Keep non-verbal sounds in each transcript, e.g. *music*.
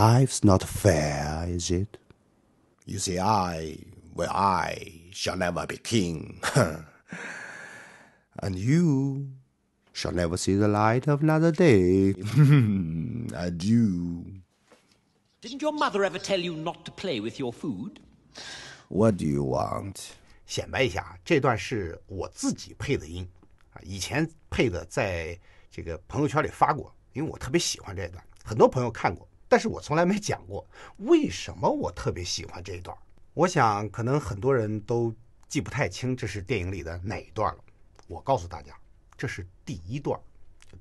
Life's not fair, is it? You see, I, well, I shall never be king. *laughs* and you shall never see the light of another day. Adieu. *laughs* Didn't your mother ever tell you not to play with your food? What do you want? 显摆一下啊，这段是我自己配的音啊，以前配的，在这个朋友圈里发过，因为我特别喜欢这段，很多朋友看过。但是我从来没讲过为什么我特别喜欢这一段。我想可能很多人都记不太清这是电影里的哪一段了。我告诉大家，这是第一段，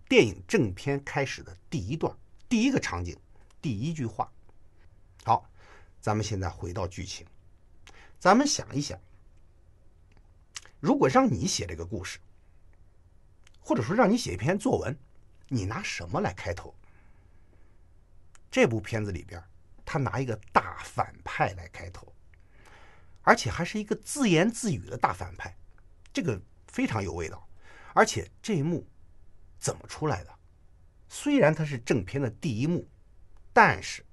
电影正片开始的第一段，第一个场景，第一句话。好，咱们现在回到剧情，咱们想一想，如果让你写这个故事，或者说让你写一篇作文，你拿什么来开头？这部片子里边，他拿一个大反派来开头，而且还是一个自言自语的大反派，这个非常有味道。而且这一幕怎么出来的？虽然它是正片的第一幕，但是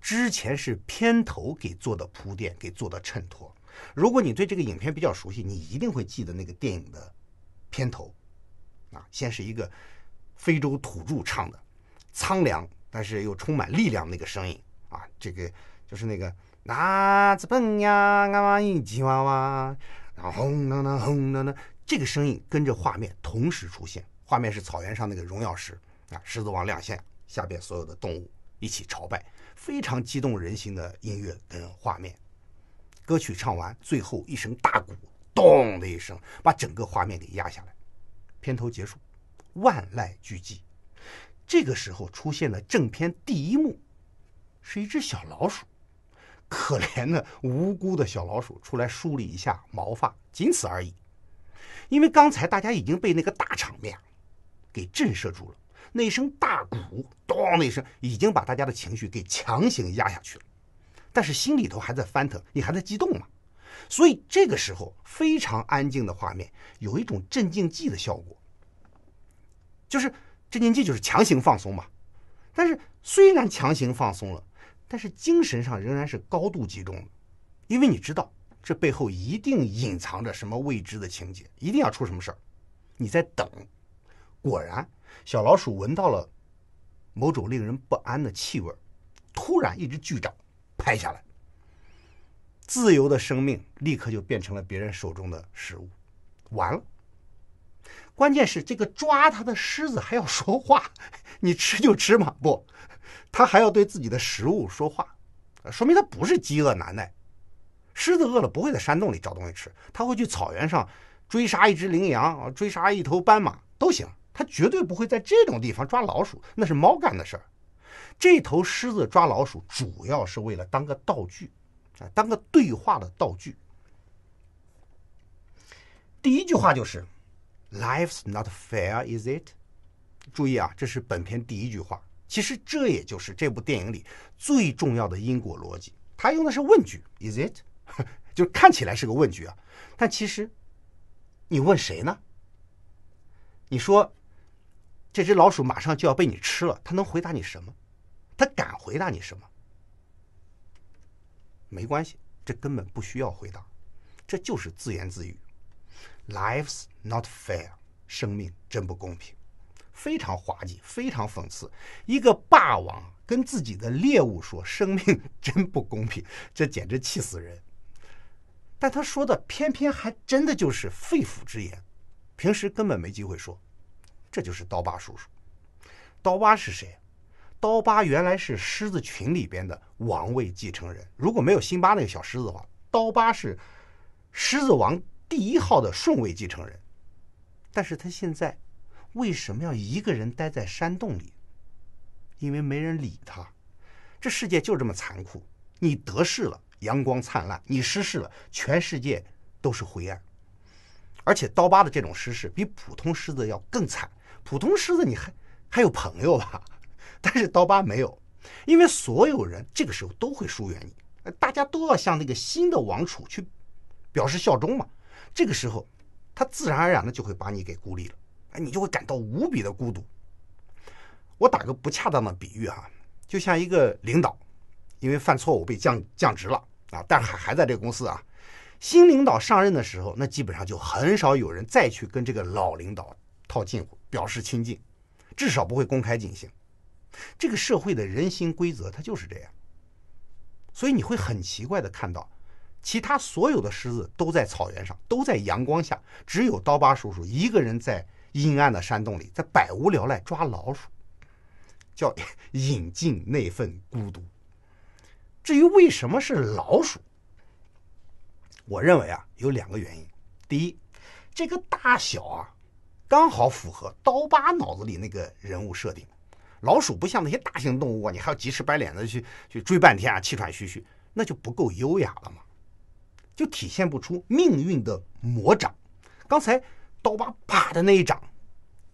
之前是片头给做的铺垫，给做的衬托。如果你对这个影片比较熟悉，你一定会记得那个电影的片头啊，先是一个非洲土著唱的苍凉。但是又充满力量那个声音啊，这个就是那个那子蹦呀，嘎哇一鸡哇哇，然后轰隆隆轰隆隆，这个声音跟着画面同时出现，画面是草原上那个荣耀时啊，狮子王亮相，下边所有的动物一起朝拜，非常激动人心的音乐跟画面，歌曲唱完最后一声大鼓咚的一声，把整个画面给压下来，片头结束，万籁俱寂。这个时候出现的正片第一幕，是一只小老鼠，可怜的无辜的小老鼠出来梳理一下毛发，仅此而已。因为刚才大家已经被那个大场面给震慑住了，那一声大鼓咚的一声，已经把大家的情绪给强行压下去了。但是心里头还在翻腾，你还在激动嘛？所以这个时候非常安静的画面，有一种镇静剂的效果，就是。这年纪就是强行放松嘛，但是虽然强行放松了，但是精神上仍然是高度集中的，因为你知道这背后一定隐藏着什么未知的情节，一定要出什么事儿，你在等。果然，小老鼠闻到了某种令人不安的气味，突然一只巨掌拍下来，自由的生命立刻就变成了别人手中的食物，完了。关键是这个抓它的狮子还要说话，你吃就吃嘛不，它还要对自己的食物说话，说明它不是饥饿难耐。狮子饿了不会在山洞里找东西吃，它会去草原上追杀一只羚羊，追杀一头斑马都行，它绝对不会在这种地方抓老鼠，那是猫干的事儿。这头狮子抓老鼠主要是为了当个道具，啊，当个对话的道具。第一句话就是。Life's not fair, is it？注意啊，这是本片第一句话。其实这也就是这部电影里最重要的因果逻辑。他用的是问句，is it？*laughs* 就看起来是个问句啊，但其实你问谁呢？你说这只老鼠马上就要被你吃了，它能回答你什么？它敢回答你什么？没关系，这根本不需要回答，这就是自言自语。Life's not fair，生命真不公平，非常滑稽，非常讽刺。一个霸王跟自己的猎物说“生命真不公平”，这简直气死人。但他说的偏偏还真的就是肺腑之言，平时根本没机会说。这就是刀疤叔叔。刀疤是谁？刀疤原来是狮子群里边的王位继承人。如果没有辛巴那个小狮子的话，刀疤是狮子王。第一号的顺位继承人，但是他现在为什么要一个人待在山洞里？因为没人理他。这世界就这么残酷，你得势了阳光灿烂，你失势了全世界都是灰暗。而且刀疤的这种失势比普通狮子要更惨。普通狮子你还还有朋友吧，*laughs* 但是刀疤没有，因为所有人这个时候都会疏远你，大家都要向那个新的王储去表示效忠嘛。这个时候，他自然而然的就会把你给孤立了，哎，你就会感到无比的孤独。我打个不恰当的比喻哈，就像一个领导，因为犯错误被降降职了啊，但还还在这个公司啊。新领导上任的时候，那基本上就很少有人再去跟这个老领导套近乎，表示亲近，至少不会公开进行。这个社会的人心规则它就是这样，所以你会很奇怪的看到。其他所有的狮子都在草原上，都在阳光下，只有刀疤叔叔一个人在阴暗的山洞里，在百无聊赖抓老鼠，叫引进那份孤独。至于为什么是老鼠，我认为啊有两个原因：第一，这个大小啊刚好符合刀疤脑子里那个人物设定；老鼠不像那些大型动物啊，你还要急赤白脸的去去追半天啊，气喘吁吁，那就不够优雅了嘛。就体现不出命运的魔掌。刚才刀疤啪的那一掌，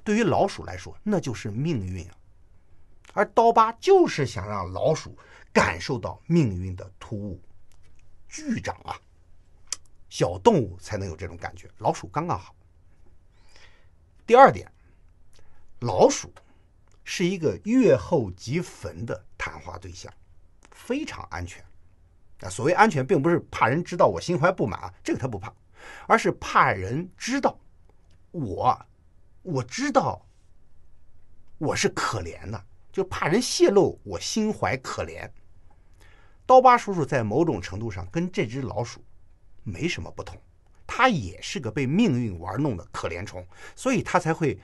对于老鼠来说，那就是命运啊。而刀疤就是想让老鼠感受到命运的突兀。巨掌啊，小动物才能有这种感觉，老鼠刚刚好。第二点，老鼠是一个阅后即焚的谈话对象，非常安全。啊，所谓安全，并不是怕人知道我心怀不满，这个他不怕，而是怕人知道我，我知道我是可怜的，就怕人泄露我心怀可怜。刀疤叔叔在某种程度上跟这只老鼠没什么不同，他也是个被命运玩弄的可怜虫，所以他才会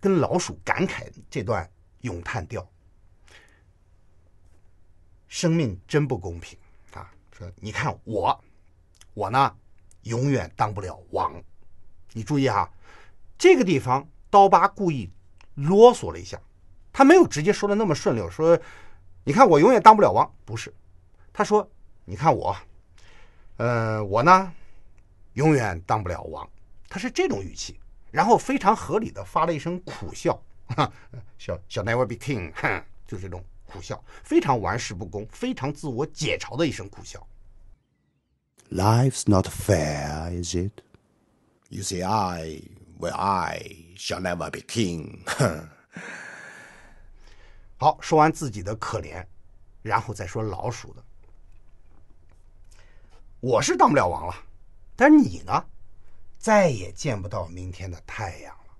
跟老鼠感慨这段咏叹调：生命真不公平。说你看我，我呢，永远当不了王。你注意哈，这个地方刀疤故意啰嗦了一下，他没有直接说的那么顺溜。说你看我永远当不了王，不是。他说你看我，呃，我呢，永远当不了王。他是这种语气，然后非常合理的发了一声苦笑，哈，小小 never be king，哼，就这种。苦笑，非常玩世不恭，非常自我解嘲的一声苦笑。Life's not fair, is it? You say I, well, I shall never be king. 哼，*laughs* 好，说完自己的可怜，然后再说老鼠的。我是当不了王了，但是你呢？再也见不到明天的太阳了。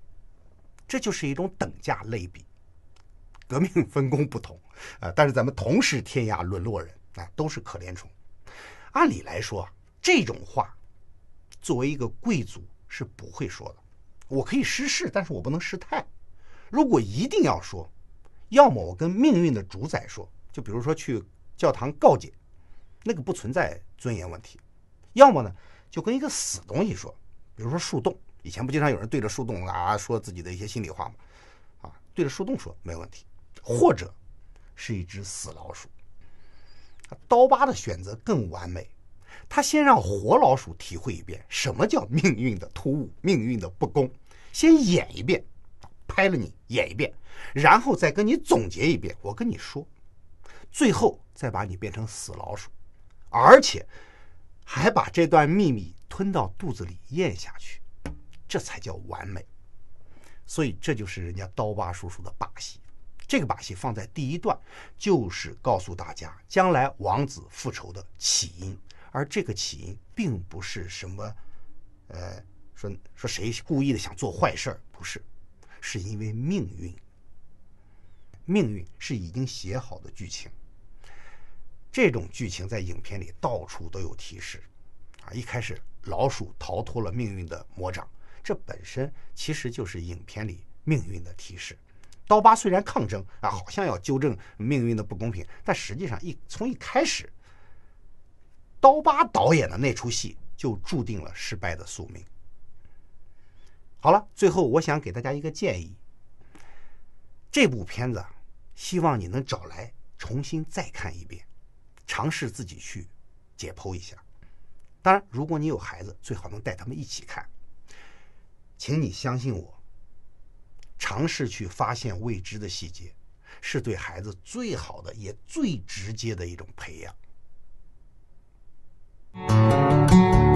这就是一种等价类比。革命分工不同，啊，但是咱们同是天涯沦落人，啊，都是可怜虫。按理来说，这种话，作为一个贵族是不会说的。我可以失势，但是我不能失态。如果一定要说，要么我跟命运的主宰说，就比如说去教堂告诫，那个不存在尊严问题；要么呢，就跟一个死东西说，比如说树洞，以前不经常有人对着树洞啊说自己的一些心里话吗？啊，对着树洞说没问题。或者是一只死老鼠。刀疤的选择更完美，他先让活老鼠体会一遍什么叫命运的突兀、命运的不公，先演一遍，拍了你演一遍，然后再跟你总结一遍。我跟你说，最后再把你变成死老鼠，而且还把这段秘密吞到肚子里咽下去，这才叫完美。所以这就是人家刀疤叔叔的把戏。这个把戏放在第一段，就是告诉大家将来王子复仇的起因，而这个起因并不是什么，呃，说说谁故意的想做坏事不是，是因为命运。命运是已经写好的剧情。这种剧情在影片里到处都有提示，啊，一开始老鼠逃脱了命运的魔掌，这本身其实就是影片里命运的提示。刀疤虽然抗争啊，好像要纠正命运的不公平，但实际上一从一开始，刀疤导演的那出戏就注定了失败的宿命。好了，最后我想给大家一个建议：这部片子，希望你能找来重新再看一遍，尝试自己去解剖一下。当然，如果你有孩子，最好能带他们一起看。请你相信我。尝试去发现未知的细节，是对孩子最好的也最直接的一种培养。